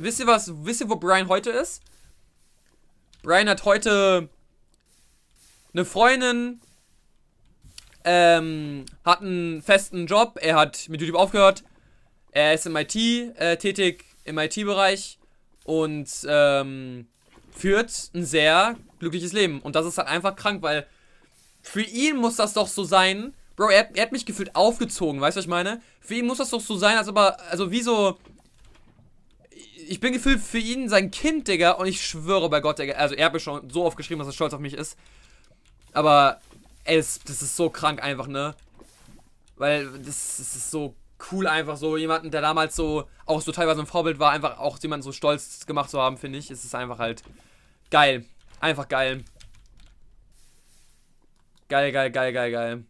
Wisst ihr was? Wisst ihr, wo Brian heute ist? Brian hat heute eine Freundin, ähm, hat einen festen Job, er hat mit YouTube aufgehört, er ist im IT äh, tätig, im IT-Bereich und ähm, führt ein sehr glückliches Leben. Und das ist halt einfach krank, weil für ihn muss das doch so sein. Bro, er, er hat mich gefühlt aufgezogen, weißt du, was ich meine? Für ihn muss das doch so sein, als aber, also wie so ich bin gefühlt für ihn sein Kind, Digga. Und ich schwöre bei Gott, Digga. Also, er hat mir schon so oft geschrieben, dass er stolz auf mich ist. Aber, ey, das, das ist so krank einfach, ne? Weil, das, das, ist so cool einfach, so jemanden, der damals so, auch so teilweise ein Vorbild war, einfach auch jemanden so stolz gemacht zu haben, finde ich. Es ist einfach halt geil. Einfach geil. Geil, geil, geil, geil, geil.